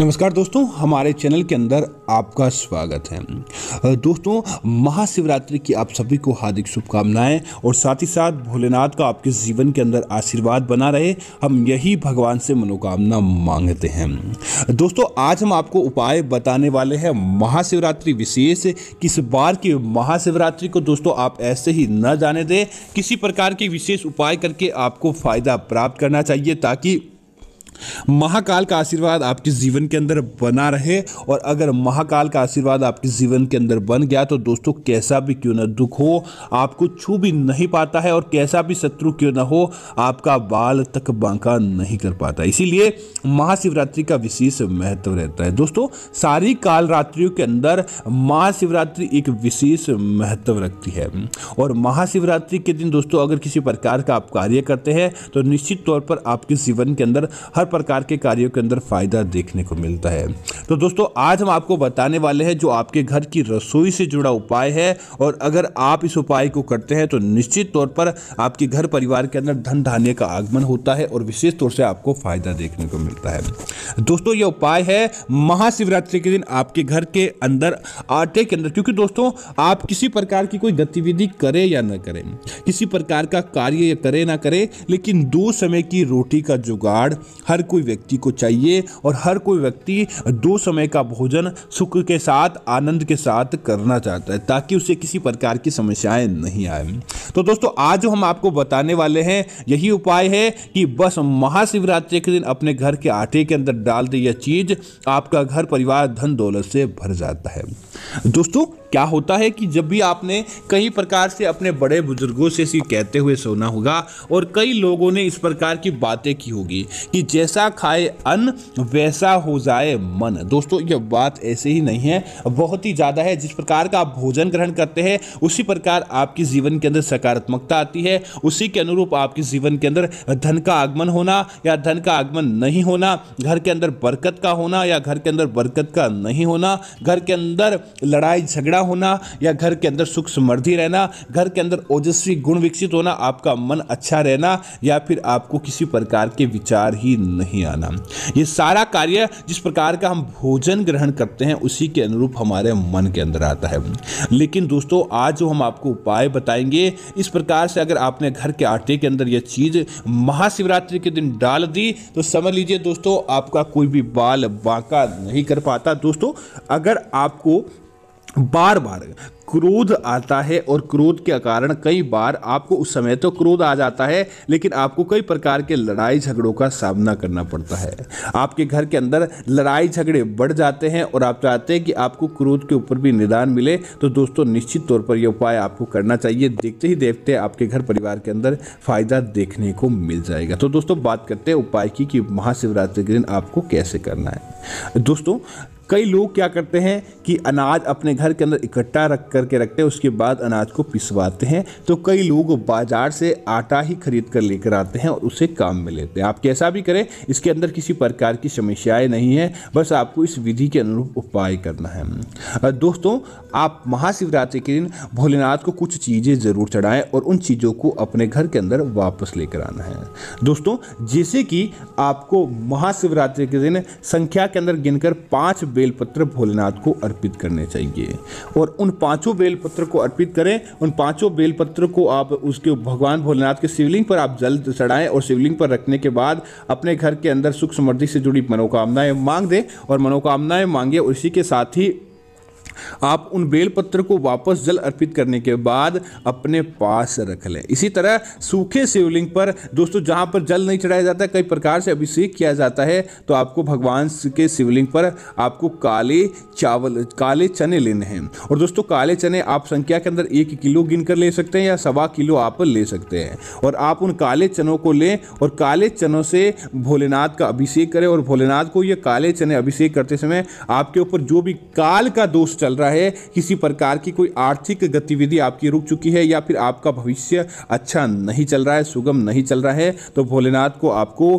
नमस्कार दोस्तों हमारे चैनल के अंदर आपका स्वागत है दोस्तों महाशिवरात्रि की आप सभी को हार्दिक शुभकामनाएं और साथ ही साथ भोलेनाथ का आपके जीवन के अंदर आशीर्वाद बना रहे हम यही भगवान से मनोकामना मांगते हैं दोस्तों आज हम आपको उपाय बताने वाले हैं महाशिवरात्रि विशेष किस बार की महाशिवरात्रि को दोस्तों आप ऐसे ही न जाने दें किसी प्रकार के विशेष उपाय करके आपको फ़ायदा प्राप्त करना चाहिए ताकि महाकाल का आशीर्वाद आपके जीवन के अंदर बना रहे और अगर महाकाल का आशीर्वाद आपके जीवन के अंदर बन गया तो दोस्तों कैसा भी क्यों ना दुख हो आपको छू भी नहीं पाता है और कैसा भी शत्रु क्यों ना हो आपका बाल तक बांका नहीं कर पाता इसीलिए महाशिवरात्रि का विशेष महत्व रहता है दोस्तों सारी कालरात्रियों के अंदर महाशिवरात्रि एक विशेष महत्व रखती है और महाशिवरात्रि के दिन दोस्तों अगर किसी प्रकार का आप कार्य करते हैं तो निश्चित तौर पर आपके जीवन के अंदर हर प्रकार के कार्यों के अंदर फ़ायदा देखने को मिलता है तो दोस्तों आज हम आपको बताने वाले हैं जो आपके घर की रसोई से जुड़ा उपाय है और अगर आप इस उपाय को करते हैं तो निश्चित तौर पर आपके घर परिवार के अंदर धन धान्य का आगमन होता है और विशेष तौर से आपको फ़ायदा देखने को मिलता है दोस्तों ये उपाय है महाशिवरात्रि के दिन आपके घर के अंदर आटे के अंदर क्योंकि दोस्तों आप किसी प्रकार की कोई गतिविधि करें या ना करें किसी प्रकार का कार्य करें ना करें लेकिन दो समय की रोटी का जुगाड़ हर हर कोई व्यक्ति को चाहिए और हर कोई व्यक्ति दो समय का भोजन सुख के साथ आनंद के साथ करना चाहता है ताकि उसे किसी प्रकार की समस्याएं नहीं आए तो दोस्तों आज हम आपको बताने वाले हैं यही उपाय है कि बस महाशिवरात्रि के दिन अपने घर के आटे के अंदर डाल दे यह चीज़ आपका घर परिवार धन दौलत से भर जाता है दोस्तों क्या होता है कि जब भी आपने कई प्रकार से अपने बड़े बुजुर्गों से इसी कहते हुए सोना होगा और कई लोगों ने इस प्रकार की बातें की होगी कि जैसा खाए अन्न वैसा हो जाए मन दोस्तों यह बात ऐसे ही नहीं है बहुत ही ज़्यादा है जिस प्रकार का आप भोजन ग्रहण करते हैं उसी प्रकार आपके जीवन के अंदर सकारात्मकता आती है उसी के अनुरूप आपके जीवन के अंदर धन का आगमन होना या धन का आगमन नहीं होना घर के अंदर बरकत का होना या घर के अंदर बरकत का नहीं होना घर के अंदर लड़ाई झगड़ा होना या घर के अंदर सुख समृद्धि रहना घर के अंदर ओजस्वी गुण विकसित होना आपका मन अच्छा रहना या फिर आपको किसी प्रकार के विचार ही नहीं आना ये सारा कार्य जिस प्रकार का हम भोजन ग्रहण करते हैं उसी के अनुरूप हमारे मन के अंदर आता है लेकिन दोस्तों आज जो हम आपको उपाय बताएंगे इस प्रकार से अगर आपने घर के आटे के अंदर यह चीज़ महाशिवरात्रि के दिन डाल दी तो समझ लीजिए दोस्तों आपका कोई भी बाल बांका नहीं कर पाता दोस्तों अगर आपको बार बार क्रोध आता है और क्रोध के कारण कई बार आपको उस समय तो क्रोध आ जाता है लेकिन आपको कई प्रकार के लड़ाई झगड़ों का सामना करना पड़ता है आपके घर के अंदर लड़ाई झगड़े बढ़ जाते हैं और आप चाहते हैं कि आपको क्रोध के ऊपर भी निदान मिले तो दोस्तों निश्चित तौर पर यह उपाय आपको करना चाहिए देखते ही देखते आपके घर परिवार के अंदर फायदा देखने को मिल जाएगा तो दोस्तों बात करते हैं उपाय की कि महाशिवरात्रि के दिन आपको कैसे करना है दोस्तों कई लोग क्या करते हैं कि अनाज अपने घर के अंदर इकट्ठा रख करके रखते हैं उसके बाद अनाज को पिसवाते हैं तो कई लोग बाजार से आटा ही खरीद कर लेकर आते हैं और उसे काम में लेते हैं आप कैसा भी करें इसके अंदर किसी प्रकार की समस्याएं नहीं है बस आपको इस विधि के अनुरूप उपाय करना है दोस्तों आप महाशिवरात्रि के दिन भोलेनाथ को कुछ चीज़ें ज़रूर चढ़ाएं और उन चीज़ों को अपने घर के अंदर वापस लेकर आना है दोस्तों जैसे कि आपको महाशिवरात्रि के दिन संख्या के अंदर गिनकर पाँच बेलपत्र भोलेनाथ को अर्पित करने चाहिए और उन पांचों बेलपत्र को अर्पित करें उन पांचों बेलपत्र को आप उसके भगवान भोलेनाथ के शिवलिंग पर आप जल चढ़ाएं और शिवलिंग पर रखने के बाद अपने घर के अंदर सुख समृद्धि से जुड़ी मनोकामनाएं मांग दें और मनोकामनाएं मांगे और इसी के साथ ही आप उन बेलपत्र को वापस जल अर्पित करने के बाद अपने पास रख लें इसी तरह सूखे शिवलिंग पर दोस्तों जहां पर जल नहीं चढ़ाया जाता कई प्रकार से अभिषेक किया जाता है तो आपको भगवान के शिवलिंग पर आपको काले चावल काले चने लेने हैं और दोस्तों काले चने आप संख्या के अंदर एक किलो गिन कर ले सकते हैं या सवा किलो आप ले सकते हैं और आप उन काले चनों को लें और काले चनों से भोलेनाथ का अभिषेक करें और भोलेनाथ को ये काले चने अभिषेक करते समय आपके ऊपर जो भी काल का दोष चल चल रहा है किसी प्रकार की कोई आर्थिक गतिविधि आपकी रुक चुकी है या फिर आपका भविष्य अच्छा नहीं चल रहा है सुगम नहीं चल रहा है तो भोलेनाथ को आपको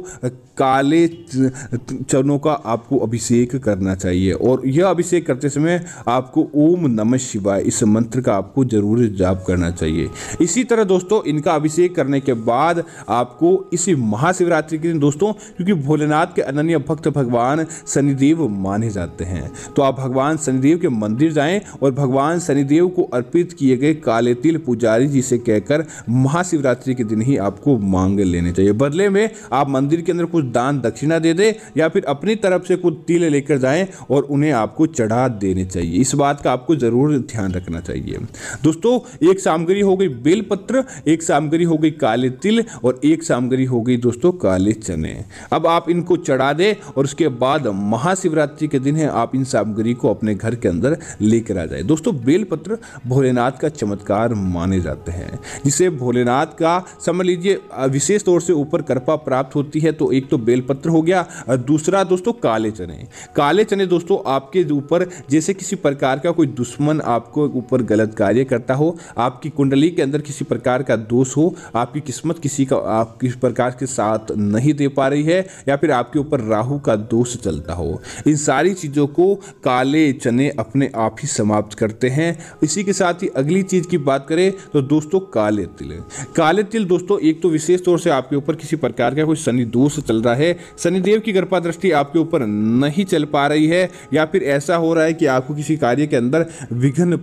काले चरणों का आपको अभिषेक करना चाहिए और यह अभिषेक करते समय आपको ओम नमः शिवाय इस मंत्र का आपको जरूर जाप करना चाहिए इसी तरह दोस्तों इनका अभिषेक करने के बाद आपको इसी महाशिवरात्रि के दिन दोस्तों क्योंकि भोलेनाथ के अनन्य भक्त भगवान शनिदेव माने जाते हैं तो आप भगवान शनिदेव के मंदिर जाएं और भगवान शनिदेव को अर्पित किए गए काले तिल पुजारी जी से कहकर महाशिवरात्रि के दिन ही आपको मांग लेने चाहिए बदले में आप मंदिर के अंदर कुछ दान दक्षिणा दे दें या फिर अपनी तरफ से कुछ तिल लेकर जाएं और उन्हें आपको चढ़ा देने चाहिए इस बात का आपको ज़रूर ध्यान रखना चाहिए दोस्तों एक सामग्री हो गई बेलपत्र एक सामग्री हो गई काले तिल और एक सामग्री हो गई दोस्तों काले चने अब आप इनको चढ़ा दें और उसके बाद महाशिवरात्रि के दिन है आप इन सामग्री को अपने घर के अंदर लेकर आ जाए दोस्तों बेलपत्र भोलेनाथ का चमत्कार माने जाते हैं जिसे भोलेनाथ का समझ लीजिए विशेष तौर से ऊपर कृपा प्राप्त होती है तो एक तो बेलपत्र हो गया दूसरा दोस्तों काले चने काले चने दोस्तों आपके ऊपर जैसे किसी प्रकार का कोई दुश्मन आपको ऊपर गलत कार्य करता हो आपकी कुंडली के अंदर किसी प्रकार का दोष हो आपकी किस्मत किसी का आप किस प्रकार के साथ नहीं दे पा रही है या फिर आपके ऊपर राहु का दोष चलता हो इन सारी चीज़ों को काले चने अपने आप ही समाप्त करते हैं इसी के साथ ही अगली चीज़ की बात करें तो दोस्तों काले तिल काले तिल दोस्तों एक तो विशेष तौर से आपके ऊपर किसी प्रकार का कोई शनि दोष चल रहा है शनिदेव की कृपा दृष्टि आपके ऊपर नहीं चल पा रही है या फिर ऐसा हो रहा है कि आपको किसी कार्य के अंदर विघ्न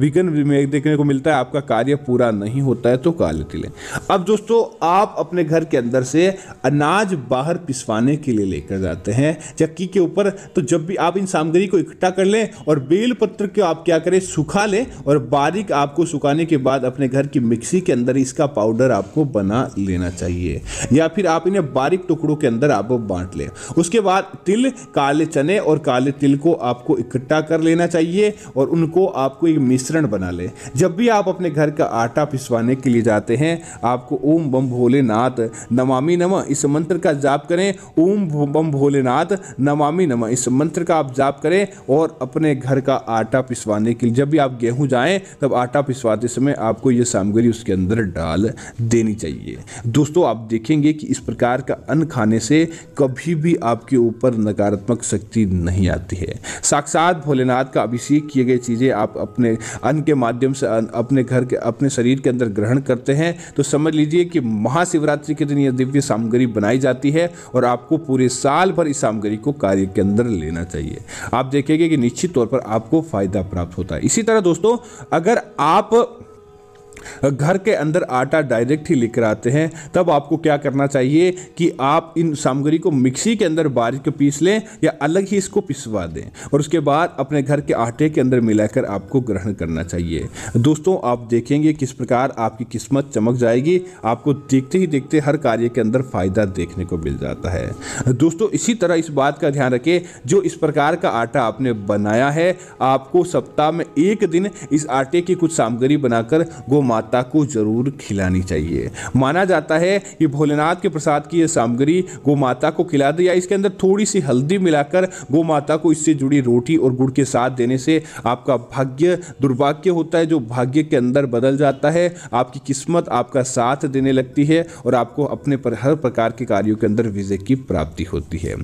विघ्न देखने को मिलता है आपका कार्य पूरा नहीं होता है तो काले तिले अब दोस्तों आप अपने घर के अंदर से अनाज बाहर पिसवाने के लिए लेकर जाते हैं चक्की के ऊपर तो जब भी आप इन सामग्री को इकट्ठा कर लें और बेल पत्र को आप क्या करें सुखा लें और बारीक आपको सुखाने के बाद अपने घर की मिक्सी के अंदर इसका पाउडर आपको बना लेना चाहिए या फिर आप इन्हें बारीक टुकड़ों के अंदर आप बांट लें उसके बाद तिल काले चने और काले तिल को आपको इकट्ठा कर लेना चाहिए और उनको आपको एक मिश्रण बना लें जब भी आप अपने घर का आटा पिसवाने के लिए जाते हैं आपको ओम बम भोलेनाथ नमामि नम इस मंत्र का जाप करें ओम बम भोलेनाथ नमामि नम इस मंत्र का आप जाप करें और अपने घर का आटा पिसवाने के लिए जब भी आप गेहूँ जाएँ तब आटा पिसवाते समय आपको ये सामग्री उसके अंदर डाल देनी चाहिए दोस्तों आप देखेंगे कि इस प्रकार का अन्न खाने आने से कभी भी आपके ऊपर नकारात्मक शक्ति नहीं आती है साक्षात भोलेनाथ का अभिषेक किए गए चीज़ें आप अपने अन्न के माध्यम से अपने घर के अपने शरीर के अंदर ग्रहण करते हैं तो समझ लीजिए कि महाशिवरात्रि के दिन यह दिव्य सामग्री बनाई जाती है और आपको पूरे साल भर इस सामग्री को कार्य के अंदर लेना चाहिए आप देखेंगे कि निश्चित तौर पर आपको फ़ायदा प्राप्त होता है इसी तरह दोस्तों अगर आप घर के अंदर आटा डायरेक्ट ही लेकर आते हैं तब आपको क्या करना चाहिए कि आप इन सामग्री को मिक्सी के अंदर बारीक पीस लें या अलग ही इसको पिसवा दें और उसके बाद अपने घर के आटे के अंदर मिलाकर आपको ग्रहण करना चाहिए दोस्तों आप देखेंगे किस प्रकार आपकी किस्मत चमक जाएगी आपको देखते ही देखते हर कार्य के अंदर फ़ायदा देखने को मिल जाता है दोस्तों इसी तरह इस बात का ध्यान रखें जो इस प्रकार का आटा आपने बनाया है आपको सप्ताह में एक दिन इस आटे की कुछ सामग्री बनाकर गो माता को जरूर खिलानी चाहिए माना जाता है कि भोलेनाथ के प्रसाद की यह सामग्री गो माता को खिला दे या इसके अंदर थोड़ी सी हल्दी मिलाकर गो माता को इससे जुड़ी रोटी और गुड़ के साथ देने से आपका भाग्य दुर्भाग्य होता है जो भाग्य के अंदर बदल जाता है आपकी किस्मत आपका साथ देने लगती है और आपको अपने पर हर प्रकार के कार्यों के अंदर विजय की प्राप्ति होती है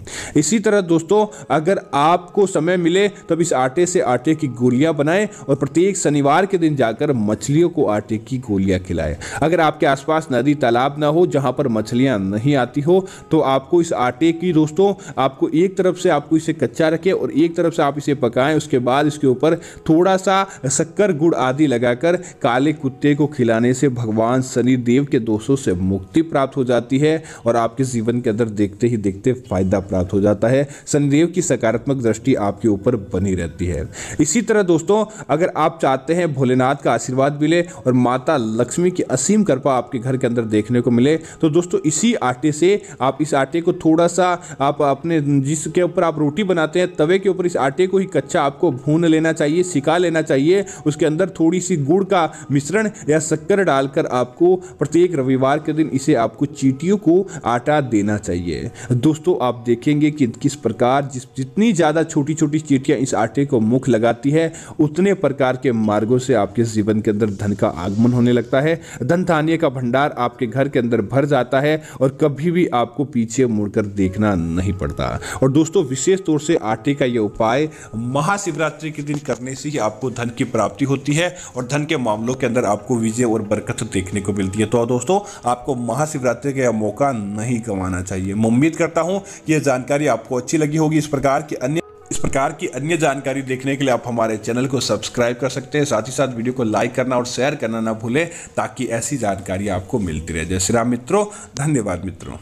इसी तरह दोस्तों अगर आपको समय मिले तब इस आटे से आटे की गोलियां बनाएं और प्रत्येक शनिवार के दिन जाकर मछलियों को आटे तरीके की गोलियां खिलाएं अगर आपके आसपास नदी तालाब ना हो जहां पर मछलियां नहीं आती हो तो आपको इस आटे की दोस्तों आपको एक तरफ से आपको इसे कच्चा रखें और एक तरफ से आप इसे पकाएं उसके बाद इसके ऊपर थोड़ा सा शक्कर गुड़ आदि लगाकर काले कुत्ते को खिलाने से भगवान शनि देव के दोषों से मुक्ति प्राप्त हो जाती है और आपके जीवन के अंदर देखते ही देखते फायदा प्राप्त हो जाता है शनिदेव की सकारात्मक दृष्टि आपके ऊपर बनी रहती है इसी तरह दोस्तों अगर आप चाहते हैं भोलेनाथ का आशीर्वाद मिले और माता लक्ष्मी की असीम कृपा आपके घर के अंदर देखने को मिले तो दोस्तों इसी आटे से आप इस आटे को थोड़ा सा आप अपने जिसके ऊपर आप रोटी बनाते हैं तवे के ऊपर इस आटे को ही कच्चा आपको भून लेना चाहिए सिका लेना चाहिए उसके अंदर थोड़ी सी गुड़ का मिश्रण या शक्कर डालकर आपको प्रत्येक रविवार के दिन इसे आपको चीटियों को आटा देना चाहिए दोस्तों आप देखेंगे कि किस प्रकार जिस जितनी ज़्यादा छोटी छोटी चीटियाँ इस आटे को मुख लगाती है उतने प्रकार के मार्गों से आपके जीवन के अंदर धन का आग आगमन होने लगता है धन धान्य का भंडार आपके घर के अंदर भर जाता है और कभी भी आपको पीछे मुड़कर देखना नहीं पड़ता और दोस्तों विशेष तौर से आटे का यह उपाय महाशिवरात्रि के दिन करने से ही आपको धन की प्राप्ति होती है और धन के मामलों के अंदर आपको विजय और बरकत देखने को मिलती है तो दोस्तों आपको महाशिवरात्रि का यह मौका नहीं गंवाना चाहिए मैं उम्मीद करता हूँ ये जानकारी आपको अच्छी लगी होगी इस प्रकार की अन्य इस प्रकार की अन्य जानकारी देखने के लिए आप हमारे चैनल को सब्सक्राइब कर सकते हैं साथ ही साथ वीडियो को लाइक करना और शेयर करना ना भूलें ताकि ऐसी जानकारी आपको मिलती रहे जय श्री राम मित्रों धन्यवाद मित्रों